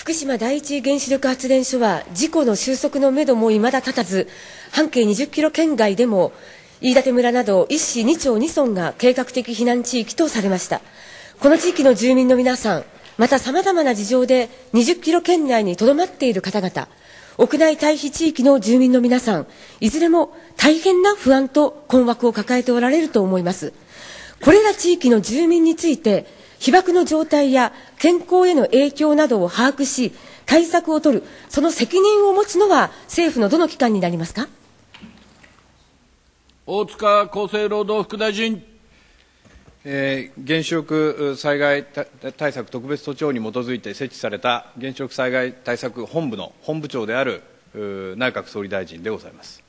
福島第一原子力発電所は事故の収束のめども未だ立たず半径20キロ圏外でも飯舘村など1市2町2村が計画的避難地域とされましたこの地域の住民の皆さんまたさまざまな事情で20キロ圏内にとどまっている方々屋内退避地域の住民の皆さんいずれも大変な不安と困惑を抱えておられると思いますこれら地域の住民について被爆の状態や健康への影響などを把握し、対策を取る、その責任を持つのは政府のどの機関になりますか大塚厚生労働副大臣。えー、原子力災害対策特別措置法に基づいて設置された原子力災害対策本部の本部長である内閣総理大臣でございます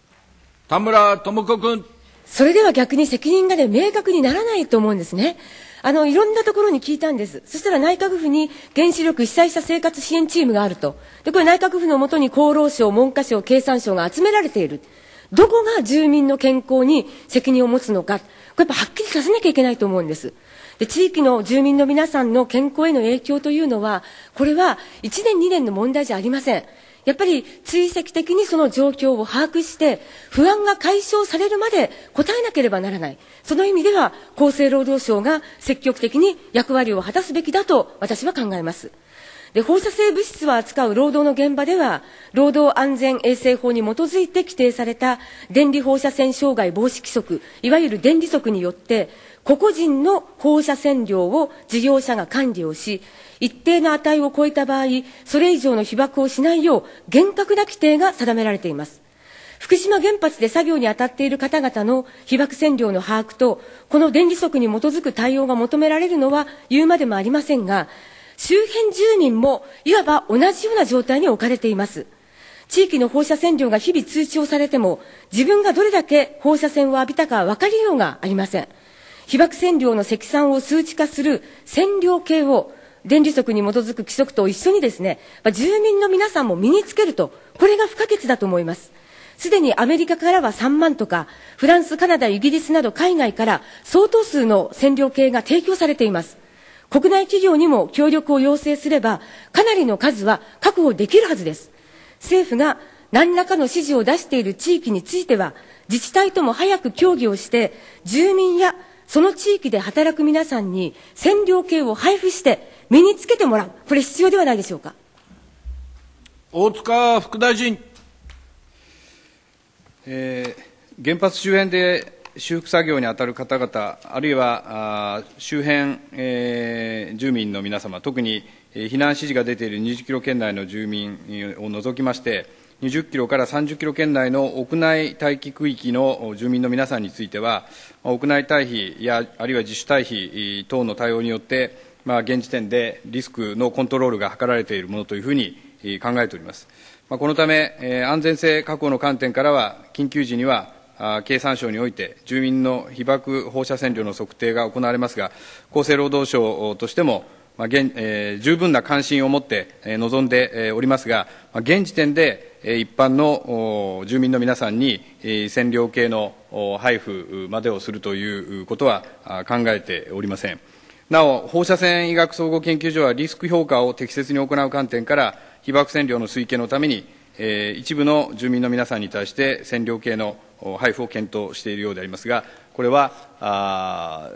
田村智子君。それでは逆に責任が、ね、明確にならないと思うんですね。あの、いろんなところに聞いたんです。そしたら内閣府に原子力被災者生活支援チームがあると。で、これ内閣府のもとに厚労省、文科省、経産省が集められている。どこが住民の健康に責任を持つのか、これやっぱはっきりさせなきゃいけないと思うんです。で、地域の住民の皆さんの健康への影響というのは、これは1年2年の問題じゃありません。やっぱり追跡的にその状況を把握して不安が解消されるまで答えなければならないその意味では厚生労働省が積極的に役割を果たすべきだと私は考えますで放射性物質を扱う労働の現場では労働安全衛生法に基づいて規定された電離放射線障害防止規則いわゆる電離則によって個々人の放射線量を事業者が管理をし一定の値を超えた場合、それ以上の被爆をしないよう、厳格な規定が定められています。福島原発で作業に当たっている方々の被爆線量の把握と、この電磁則に基づく対応が求められるのは言うまでもありませんが、周辺住民もいわば同じような状態に置かれています。地域の放射線量が日々通知をされても、自分がどれだけ放射線を浴びたか分かりようがありません。被爆線量の積算を数値化する線量計を電磁則に基づく規則と一緒にですね、住民の皆さんも身につけると、これが不可欠だと思います。すでにアメリカからは3万とか、フランス、カナダ、イギリスなど海外から相当数の占領系が提供されています。国内企業にも協力を要請すれば、かなりの数は確保できるはずです。政府が何らかの指示を出している地域については、自治体とも早く協議をして、住民やその地域で働く皆さんに占領系を配布して、身につけてもらう、これ必要ではないでしょうか。大塚副大臣。えー、原発周辺で修復作業に当たる方々、あるいは周辺、えー、住民の皆様、特に、えー、避難指示が出ている20キロ圏内の住民を除きまして、20キロから30キロ圏内の屋内待機区域の住民の皆さんについては、屋内退避やあるいは自主退避等の対応によって、まあ、現時点でリスクのコントロールが図られているものというふうに考えております。まあ、このため、えー、安全性確保の観点からは、緊急時には経産省において、住民の被爆放射線量の測定が行われますが、厚生労働省としても、まあ現えー、十分な関心を持って臨んでおりますが、まあ、現時点で一般の住民の皆さんに線量計の配布までをするということは考えておりません。なお、放射線医学総合研究所はリスク評価を適切に行う観点から、被爆線量の推計のために、えー、一部の住民の皆さんに対して線量計の配布を検討しているようでありますが、これは、あ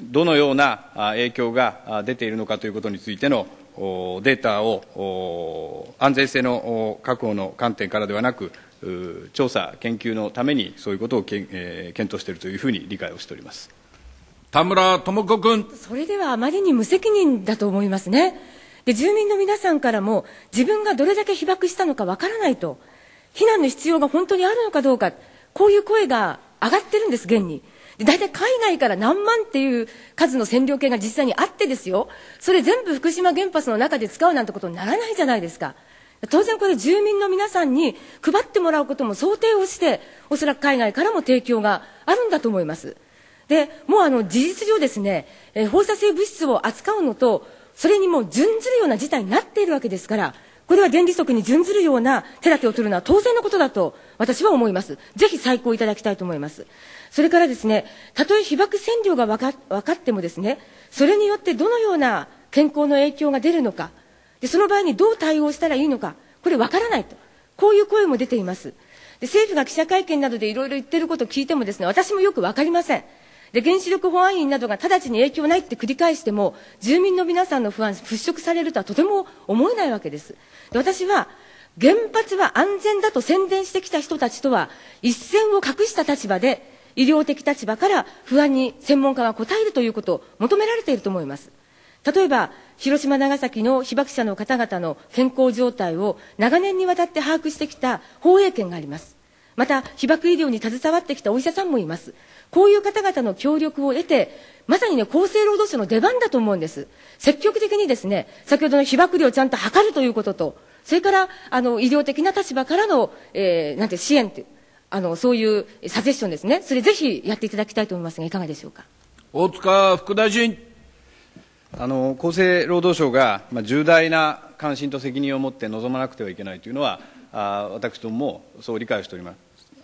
どのような影響が出ているのかということについてのデータを安全性の確保の観点からではなく、調査、研究のためにそういうことを、検討しているというふうに理解をしております。田村智子君。それではあまりに無責任だと思いますね。で、住民の皆さんからも、自分がどれだけ被爆したのかわからないと、避難の必要が本当にあるのかどうか、こういう声が上がってるんです、現に。で、大体海外から何万っていう数の占領権が実際にあってですよ。それ全部福島原発の中で使うなんてことにならないじゃないですか。当然これ住民の皆さんに配ってもらうことも想定をして、おそらく海外からも提供があるんだと思います。でもうあの事実上ですね、えー、放射性物質を扱うのとそれにもう準ずるような事態になっているわけですからこれは原理則に準ずるような手立てを取るのは当然のことだと私は思います。ぜひ再考いただきたいと思います。それからですね、たとえ被爆線量が分か分かってもですね、それによってどのような健康の影響が出るのか、でその場合にどう対応したらいいのか、これ分からないと。こういう声も出ています。で政府が記者会見などでいろいろ言ってることを聞いてもですね、私もよく分かりません。で原子力保安院などが直ちに影響ないって繰り返しても住民の皆さんの不安払拭されるとはとても思えないわけですで私は原発は安全だと宣伝してきた人たちとは一線を画した立場で医療的立場から不安に専門家が応えるということを求められていると思います例えば広島長崎の被爆者の方々の健康状態を長年にわたって把握してきた放映権がありますまた被爆医療に携わってきたお医者さんもいますこういう方々の協力を得てまさにね厚生労働省の出番だと思うんです積極的にですね先ほどの被爆量をちゃんと測るということとそれからあの医療的な立場からの、えー、なんて支援ってあのそういうサジェッションですねそれぜひやっていただきたいと思いますがいかがでしょうか大塚副大臣あの厚生労働省が、まあ、重大な関心と責任を持って臨まなくてはいけないというのはあ私どももそう理解をしております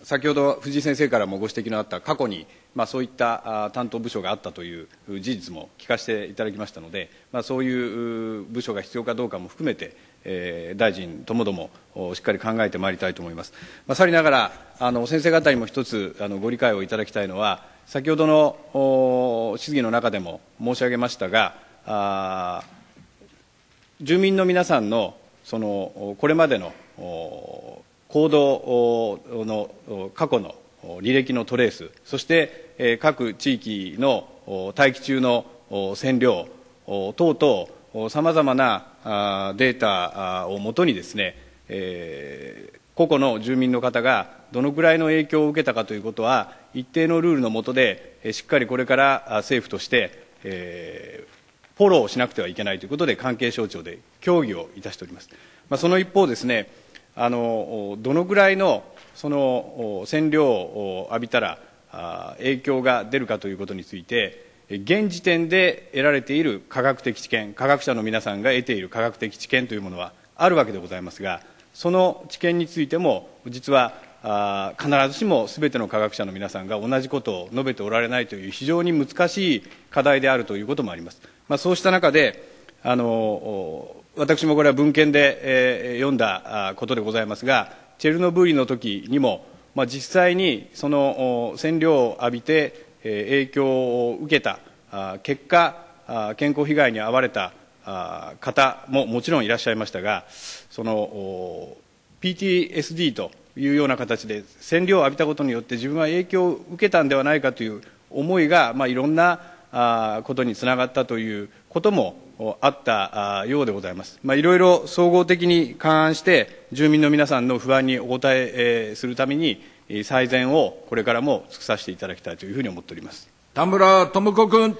先ほど藤井先生からもご指摘のあった過去に、まあ、そういった担当部署があったという事実も聞かせていただきましたので、まあ、そういう部署が必要かどうかも含めて、えー、大臣ともどもしっかり考えてまいりたいと思います、まあ、さりながらあの先生方にも一つあのご理解をいただきたいのは先ほどの質疑の中でも申し上げましたがあ住民の皆さんのそのこれまでの行動の過去の履歴のトレースそして各地域の待機中の線量等々さまざまなデータをもとにですね、え個々の住民の方がどのくらいの影響を受けたかということは一定のルールの下でしっかりこれから政府として、えー、フォローしなくてはいけないということで関係省庁で協議をいたしております、まあ、その一方ですねあのどのぐらいのその線量を浴びたら影響が出るかということについて現時点で得られている科学的知見科学者の皆さんが得ている科学的知見というものはあるわけでございますがその知見についても実は必ずしも全ての科学者の皆さんが同じことを述べておられないという非常に難しい課題であるということもあります、まあ、そうした中であの私もこれは文献で、えー、読んだことでございますが、チェルノブイリの時にも、まあ、実際にその占領を浴びて、えー、影響を受けた結果、健康被害に遭われた方ももちろんいらっしゃいましたが、その PTSD というような形で占領を浴びたことによって自分は影響を受けたんではないかという思いが、まあ、いろんなことにつながったということもあったようでございます、まあ、いろいろ総合的に勘案して、住民の皆さんの不安にお応えするために、最善をこれからも尽くさせていただきたいというふうに思っております田村智子君。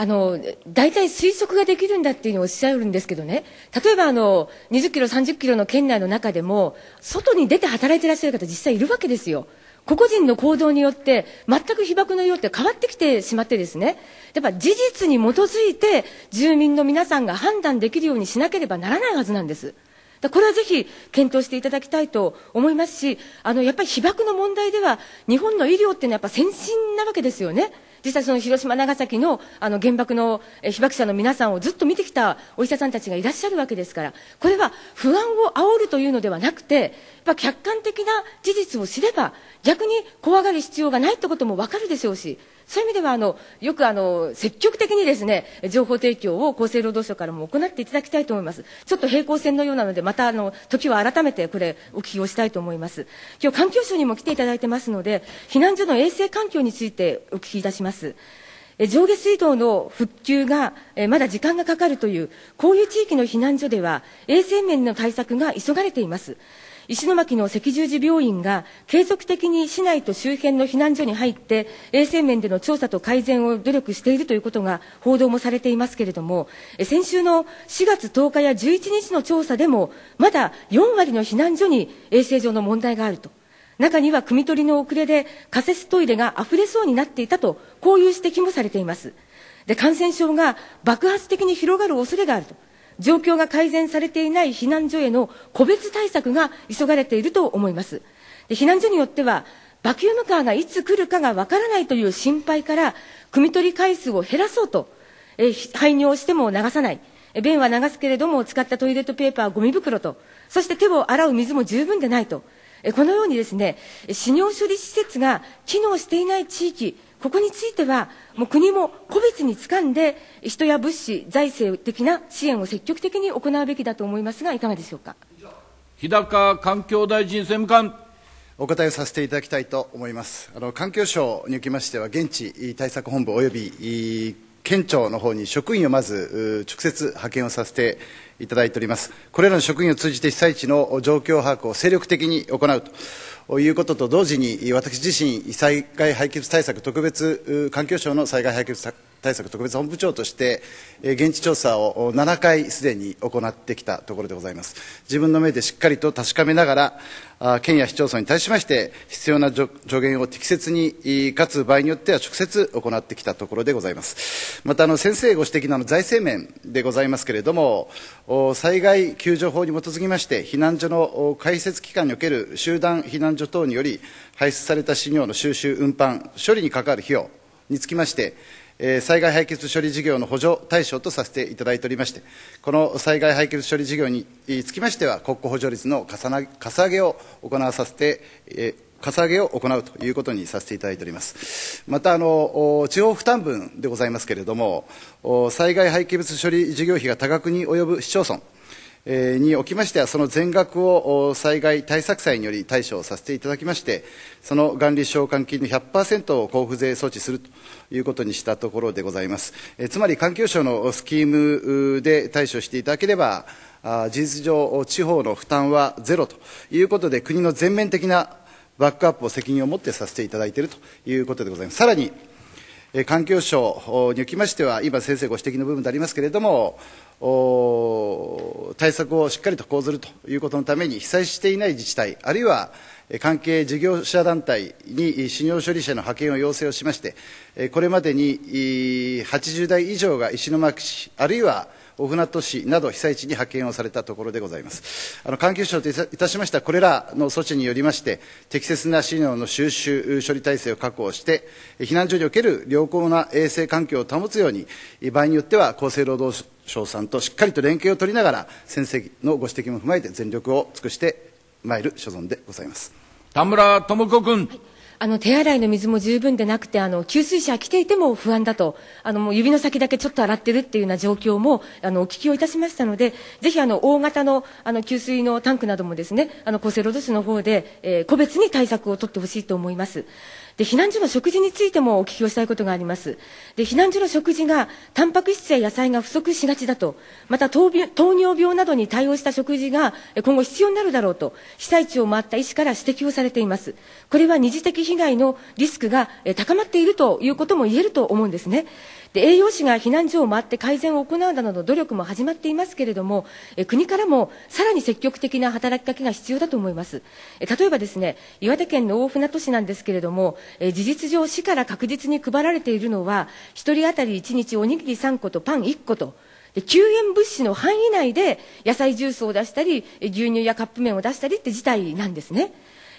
あの大体推測ができるんだっていうのをおっしゃるんですけどね、例えばあの20キロ、30キロの県内の中でも、外に出て働いてらっしゃる方、実際いるわけですよ。個々人の行動によって全く被爆の色って変わってきてしまってですねやっぱ事実に基づいて住民の皆さんが判断できるようにしなければならないはずなんです。だこれはぜひ検討していただきたいと思いますし、あのやっぱり被爆の問題では、日本の医療っていうのはやっぱ先進なわけですよね。実際その広島長崎のあの原爆の被爆者の皆さんをずっと見てきたお医者さんたちがいらっしゃるわけですからこれは不安を煽るというのではなくてやっぱ客観的な事実を知れば逆に怖がる必要がないってこともわかるでしょうしそういう意味ではあのよくあの積極的にですね情報提供を厚生労働省からも行っていただきたいと思いますちょっと平行線のようなのでまたあの時は改めてこれお聞きをしたいと思います今日環境省にも来ていただいてますので避難所の衛生環境についてお聞きいたします上下水道の復旧がまだ時間がかかるというこういう地域の避難所では衛生面の対策が急がれています石巻の赤十字病院が継続的に市内と周辺の避難所に入って衛生面での調査と改善を努力しているということが報道もされていますけれども先週の4月10日や11日の調査でもまだ4割の避難所に衛生上の問題があると。中には汲み取りの遅れで仮設トイレが溢れそうになっていたとこういう指摘もされていますで感染症が爆発的に広がる恐れがあると状況が改善されていない避難所への個別対策が急がれていると思います。で避難所によってはバキュームカーがいつ来るかがわからないという心配から、汲み取り回数を減らそうと、え排尿しても流さない、便は流すけれども、使ったトイレットペーパーはゴミ袋と、そして手を洗う水も十分でないと、えこのようにですね、死尿処理施設が機能していない地域、ここについては、もう国も個別につかんで、人や物資、財政的な支援を積極的に行うべきだと思いますが、いかがでしょうか日高環境大臣政務官。お答えをさせていただきたいと思います。あの環境省におきましては、現地対策本部及び県庁の方に職員をまず直接派遣をさせていただいております。これらの職員を通じて被災地の状況把握を精力的に行うと。ということと同時に私自身災害廃棄物対策特別環境省の災害廃棄物対策特別本部長として、えー、現地調査を7回すでに行ってきたところでございます自分の目でしっかりと確かめながらあ県や市町村に対しまして必要な助言を適切にかつ場合によっては直接行ってきたところでございますまたあの先生ご指摘の財政面でございますけれども災害救助法に基づきまして避難所の開設期間における集団避難所等により排出された資料の収集運搬処理に関わる費用につきましてえ災害廃棄物処理事業の補助対象とさせていただいておりまして、この災害廃棄物処理事業につきましては、国庫補助率のかさなかさ上げを行わさせて、えーかさ上げを行うということにさせていただいております。また、あの、地方負担分でございますけれども、災害廃棄物処理事業費が多額に及ぶ市町村、におきましては、その全額を災害対策債により対処させていただきまして、その元利償還金の100%を交付税措置するということにしたところでございます。えつまり環境省のスキームで対処していただければ、事実上、地方の負担はゼロということで、国の全面的なバックアップを責任を持ってさせていただいているということでございます。さらに環境省におきましては、今、先生ご指摘の部分でありますけれども、対策をしっかりと講ずるということのために、被災していない自治体、あるいは関係事業者団体に信用処理者の派遣を要請をしまして、これまでに80台以上が石巻市、あるいは大船渡市など被災地に派遣をされたところでございますあの環境省といたしましたこれらの措置によりまして適切な資料の収集処理体制を確保して避難所における良好な衛生環境を保つように場合によっては厚生労働省さんとしっかりと連携を取りながら先生のご指摘も踏まえて全力を尽くしてまいる所存でございます田村智子君、はいあの手洗いの水も十分でなくてあの給水車来ていても不安だとあのもう指の先だけちょっと洗ってるっていうような状況もあのお聞きをいたしましたのでぜひあの大型のあの給水のタンクなどもですねあの厚生労働省の方で、えー、個別に対策を取ってほしいと思います。で、避難所の食事についてもお聞きをしたいことがあります。で、避難所の食事が、タンパク質や野菜が不足しがちだと、また糖尿病などに対応した食事が今後必要になるだろうと、被災地を回った医師から指摘をされています。これは二次的被害のリスクが高まっているということも言えると思うんですね。で栄養士が避難所を回って改善を行うなどの努力も始まっていますけれども、え国からもさらに積極的な働きかけが必要だと思います。え例えばですね、岩手県の大船渡市なんですけれども、え事実上、市から確実に配られているのは、1人当たり1日おにぎり3個とパン1個と。救援物資の範囲内で野菜ジュースを出したり牛乳やカップ麺を出したりって事態なんですね。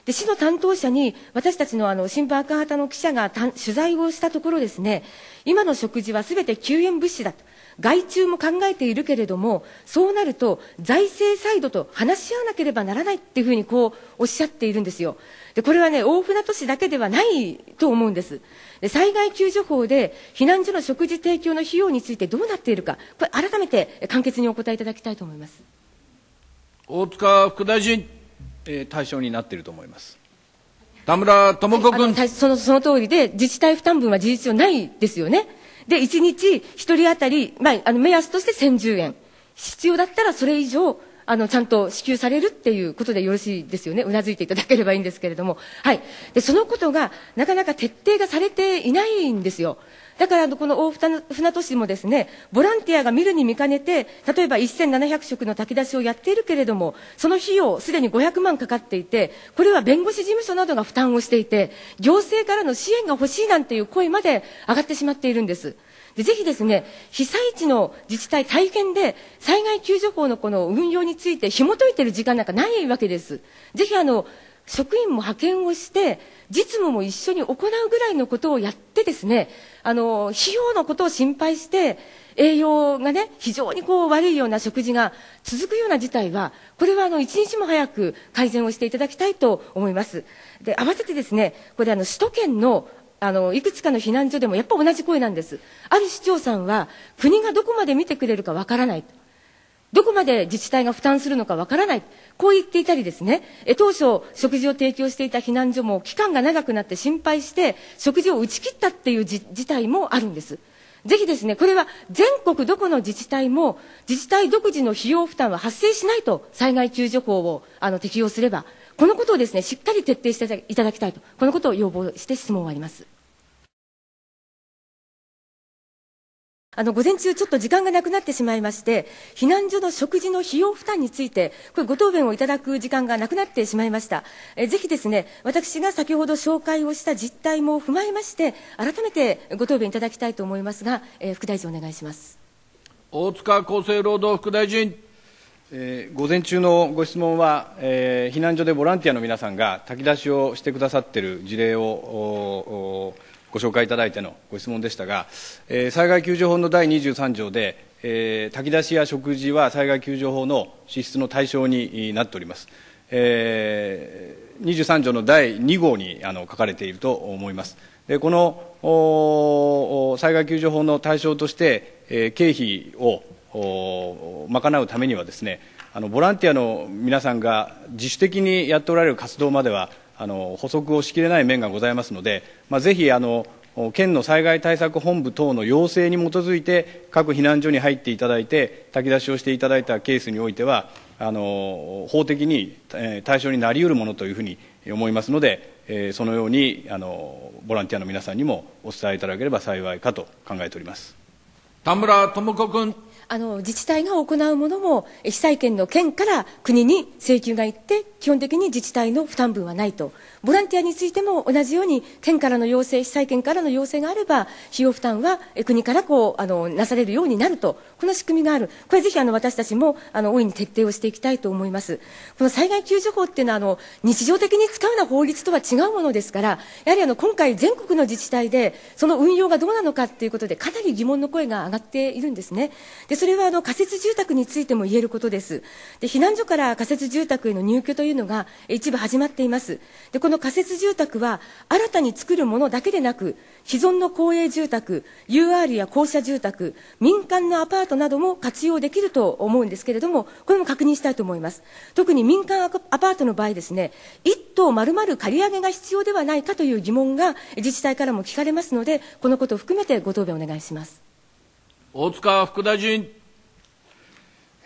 で市の担当者に私たちのあの新聞赤旗の記者が取材をしたところですね今の食事はすべて救援物資だと外注も考えているけれどもそうなると財政サイドと話し合わなければならないっていうふうにこうおっしゃっているんですよでこれはね大船渡市だけではないと思うんですで災害救助法で避難所の食事提供の費用についてどうなっているかこれ改めて簡潔にお答えいただきたいと思います大塚副大臣え対象になっていると思います。田村智子君そのその通りで、自治体負担分は事実上ないですよね。で、1日1人当たり、まあ、あの目安として1010円。必要だったらそれ以上、あの、ちゃんと支給されるっていうことでよろしいですよね。うなずいていただければいいんですけれども。はい。で、そのことが、なかなか徹底がされていないんですよ。だから、この大船渡市もですね、ボランティアが見るに見かねて、例えば1700食の炊き出しをやっているけれども、その費用、すでに500万かかっていて、これは弁護士事務所などが負担をしていて、行政からの支援が欲しいなんていう声まで上がってしまっているんです。でぜひですね、被災地の自治体、大変で災害救助法のこの運用について紐解いている時間なんかないわけです。ぜひあの職員も派遣をして実務も一緒に行うぐらいのことをやってですねあの費用のことを心配して栄養がね非常にこう悪いような食事が続くような事態はこれはあの一日も早く改善をしていただきたいと思います。で合わせてですねこれあの首都圏のあのいくつかの避難所でもやっぱ同じ声なんです。ある市長さんは国がどこまで見てくれるかわからないどこまで自治体が負担するのかわからない。こう言っていたりですね、え当初、食事を提供していた避難所も期間が長くなって心配して、食事を打ち切ったっていう事態もあるんです。ぜひですね、これは全国どこの自治体も、自治体独自の費用負担は発生しないと、災害救助法をあの適用すれば、このことをですね、しっかり徹底していただきたいと、このことを要望して質問を終わります。あの午前中、ちょっと時間がなくなってしまいまして、避難所の食事の費用負担について、これ、ご答弁をいただく時間がなくなってしまいました、えぜひですね、私が先ほど紹介をした実態も踏まえまして、改めてご答弁いただきたいと思いますが、え副大臣、お願いします大塚厚生労働副大臣。えー、午前中のご質問は、えー、避難所でボランティアの皆さんが炊き出しをしてくださっている事例をご紹介いただいてのご質問でしたが、えー、災害救助法の第23条で、えー、炊き出しや食事は災害救助法の支出の対象になっております。えー、23条の第2号にあの書かれていると思います。でこの災害救助法の対象として、えー、経費を賄うためにはですねあのボランティアの皆さんが自主的にやっておられる活動まではあの補足をしきれない面がございますので、まあ、ぜひあの県の災害対策本部等の要請に基づいて各避難所に入っていただいて炊き出しをしていただいたケースにおいてはあの法的に対象になりうるものというふうに思いますので、えー、そのようにあのボランティアの皆さんにもお伝えいただければ幸いかと考えております田村智子君。あの自治体が行うものも被災県の県から国に請求がいって基本的に自治体の負担分はないとボランティアについても同じように県からの要請被災県からの要請があれば費用負担は国からこうあのなされるようになるとこの仕組みがあるこれぜひあの私たちもあの大いに徹底をしていきたいと思いますこの災害救助法っていうのはあの日常的に使うような法律とは違うものですからやはりあの今回全国の自治体でその運用がどうなのかということでかなり疑問の声が上がっているんですねでそれはあの仮設住宅についても言えることです。で避難所から仮設住宅への入居というのが一部始まっています。でこの仮設住宅は新たに作るものだけでなく、既存の公営住宅、UR や公社住宅、民間のアパートなども活用できると思うんですけれども、これも確認したいと思います。特に民間アパートの場合ですね、一棟丸々借り上げが必要ではないかという疑問が自治体からも聞かれますので、このことを含めてご答弁お願いします。大塚副大臣。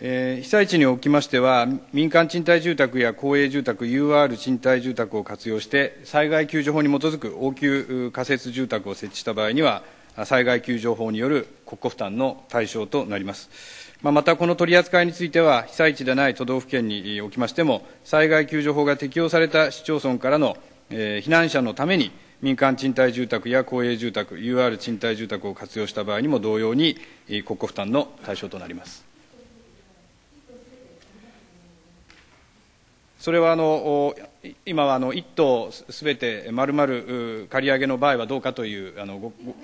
えー、被災地におきましては、民間賃貸住宅や公営住宅、UR 賃貸住宅を活用して、災害救助法に基づく応急仮設住宅を設置した場合には、災害救助法による国庫負担の対象となります。まあ、また、この取り扱いについては、被災地でない都道府県におきましても、災害救助法が適用された市町村からの、えー、避難者のために、民間賃貸住宅や公営住宅 UR 賃貸住宅を活用した場合にも同様に国庫負担の対象となりますそれはあの今はあの1棟すべて丸々借り上げの場合はどうかというあのごご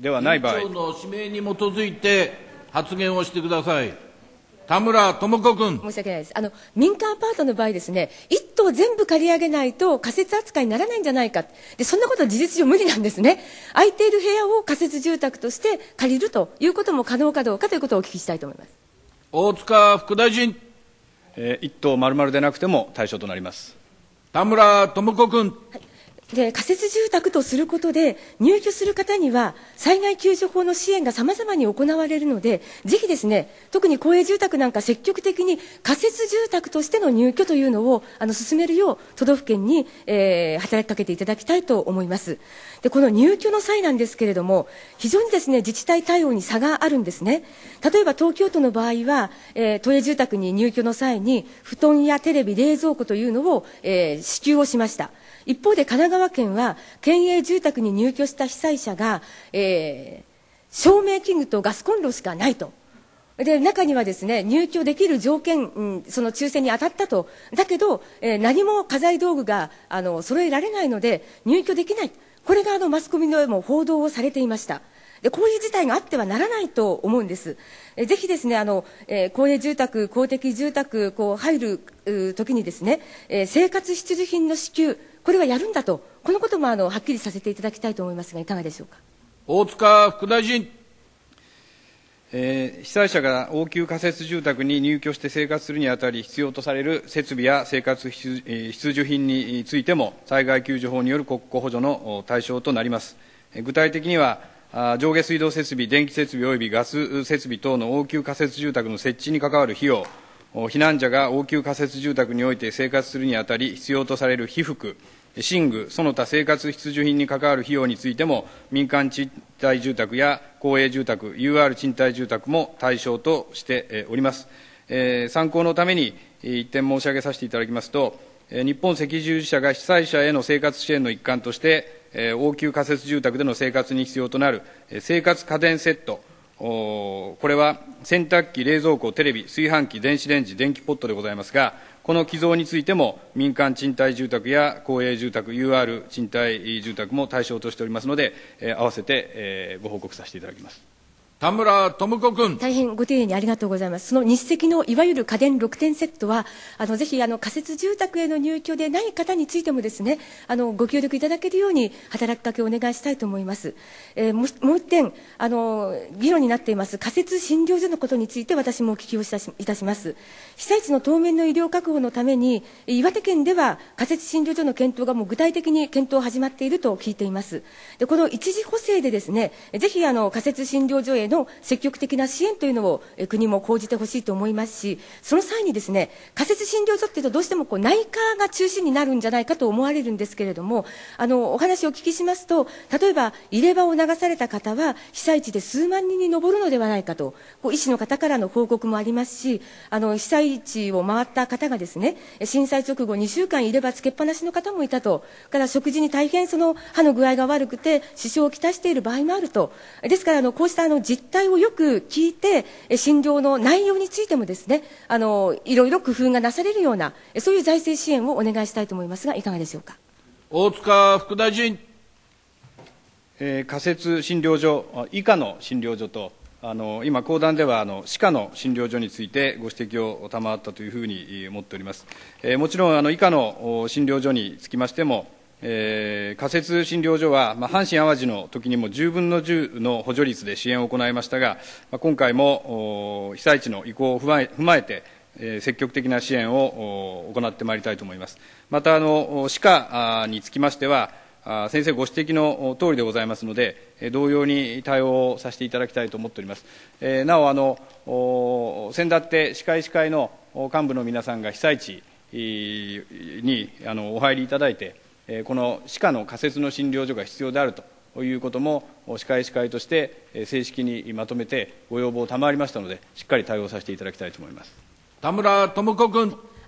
ではない場合委員長の指名に基づいて発言をしてください。田村智子君。申し訳ないです。あの、民間アパートの場合ですね、一棟全部借り上げないと仮設扱いにならないんじゃないか。で、そんなことは事実上無理なんですね。空いている部屋を仮設住宅として借りるということも可能かどうかということをお聞きしたいと思います。大塚副大臣。えー、一棟丸々でなくても対象となります。田村智子君。はいで仮設住宅とすることで入居する方には災害救助法の支援がさまざまに行われるのでぜひですね特に公営住宅なんか積極的に仮設住宅としての入居というのをあの進めるよう都道府県に、えー、働きかけていただきたいと思いますでこの入居の際なんですけれども非常にですね自治体対応に差があるんですね例えば東京都の場合は、えー、都営住宅に入居の際に布団やテレビ冷蔵庫というのを、えー、支給をしました一方で神奈川県は県営住宅に入居した被災者が、えー、照明器具とガスコンロしかないと。で中にはですね入居できる条件、うん、その抽選に当たったと、だけど、えー、何も家財道具があの揃えられないので入居できない、これがあのマスコミのも報道をされていました。でこういう事態があってはならないと思うんです。えぜひですねあの、えー、公営住宅、公的住宅こう入る時にですね、えー、生活必需品の支給これはやるんだと、このこともあのはっきりさせていただきたいと思いますが、いかがでしょうか大塚副大臣。えー、被災者が応急仮設住宅に入居して生活するにあたり必要とされる設備や生活必需品についても災害救助法による国庫補助の対象となります具体的には上下水道設備電気設備及びガス設備等の応急仮設住宅の設置に関わる費用避難者が応急仮設住宅において生活するにあたり、必要とされる被服、寝具、その他生活必需品に関わる費用についても、民間賃貸住宅や公営住宅、UR 賃貸住宅も対象としております。参考のために、一点申し上げさせていただきますと、日本赤十字社が被災者への生活支援の一環として、応急仮設住宅での生活に必要となる生活家電セット、これは洗濯機、冷蔵庫、テレビ、炊飯器、電子レンジ、電気ポットでございますが、この寄贈についても、民間賃貸住宅や公営住宅、UR 賃貸住宅も対象としておりますので、併せてご報告させていただきます。田村智子君大変ご丁寧にありがとうございますその日赤のいわゆる家電6点セットはあのぜひあの仮設住宅への入居でない方についてもですねあのご協力いただけるように働きかけをお願いしたいと思います、えー、もう一点あの議論になっています仮設診療所のことについて私もお聞きをいたします被災地の当面の医療確保のために岩手県では仮設診療所の検討がもう具体的に検討始まっていると聞いていますでこの一時補正でですねぜひあの仮設診療所へのの積極的な支援というのを国も講じてほしいと思いますし、その際にですね、仮設診療所っていうとどうしてもこう内科が中心になるんじゃないかと思われるんですけれども、あの、お話をお聞きしますと、例えば入れ歯を流された方は被災地で数万人に上るのではないかと、こう医師の方からの報告もありますし、あの、被災地を回った方がですね、震災直後2週間入れ歯つけっぱなしの方もいたと、から食事に大変その歯の具合が悪くて支障をきたしている場合もあると、ですからあの、こうしたあの、実態をよく聞いて、診療の内容についてもですね、あの、いろいろ工夫がなされるような、そういう財政支援をお願いしたいと思いますが、いかがでしょうか。大塚副大臣。えー、仮設診療所、以下の診療所と、あの今、講談ではあの歯科の診療所についてご指摘を賜ったというふうに思っております。えー、もちろんあの以下の診療所につきましてもえー、仮設診療所は、まあ、阪神・淡路の時にも10分の10の補助率で支援を行いましたが、まあ、今回も被災地の意向を踏まえて、えー、積極的な支援を行ってまいりたいと思います。またあの歯科につきましては先生ご指摘の通りでございますので、同様に対応をさせていただきたいと思っております。えー、なおあの、先だって歯科医師会の幹部の皆さんが被災地にあのお入りいただいて、この歯科の仮設の診療所が必要であるということも、歯科医師会として正式にまとめてご要望を賜りましたので、しっかり対応させていただきたいと思います。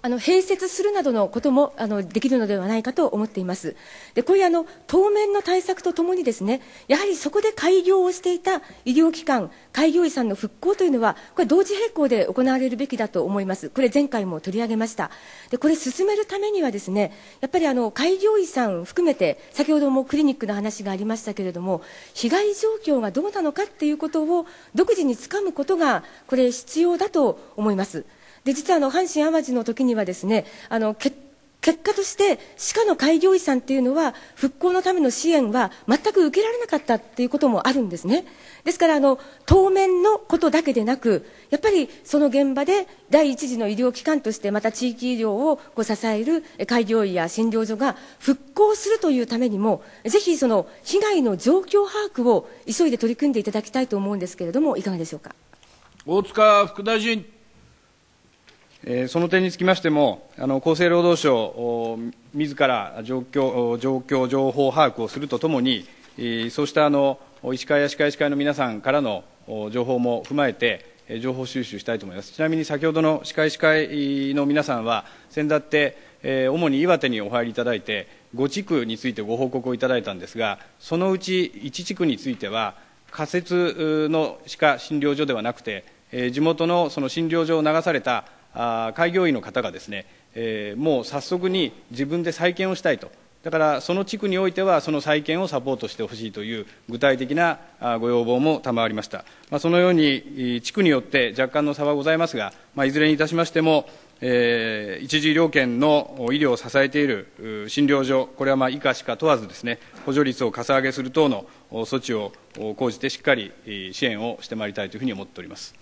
あの併設するなどのこともあのできるのではないかと思っています。でこういうあの当面の対策とともにですねやはりそこで開業をしていた医療機関開業医さんの復興というのはこれ同時並行で行われるべきだと思います。これ前回も取り上げました。でこれ進めるためにはですねやっぱりあの開業医さん含めて先ほどもクリニックの話がありましたけれども被害状況がどうなのかっていうことを独自につかむことがこれ必要だと思います。で実はあの阪神・淡路の時にはですねあの結果として歯科の開業医さんっていうのは復興のための支援は全く受けられなかったっていうこともあるんですねですからあの当面のことだけでなくやっぱりその現場で第一次の医療機関としてまた地域医療をこう支える開業医や診療所が復興するというためにもぜひその被害の状況把握を急いで取り組んでいただきたいと思うんですけれどもいかがでしょうか大塚副大臣その点につきましても、厚生労働省自ら状況、状況情報把握をするとともに、そうした医師会や歯科医師会の皆さんからの情報も踏まえて、情報収集したいと思います。ちなみに先ほどの歯科医師会の皆さんは、先だって、え主に岩手にお入りいただいて、5地区についてご報告をいただいたんですが、そのうち1地区については、仮設の歯科診療所ではなくて、え地元のその診療所を流されたあ開業医の方がですね、えー、もう早速に自分で再建をしたいとだからその地区においてはその再建をサポートしてほしいという具体的なご要望も賜りました、まあ、そのように地区によって若干の差はございますが、まあ、いずれにいたしましても、えー、一次医療圏の医療を支えている診療所これはまあ以下しか問わずですね補助率をかさ上げする等の措置を講じてしっかり支援をしてまいりたいというふうに思っております。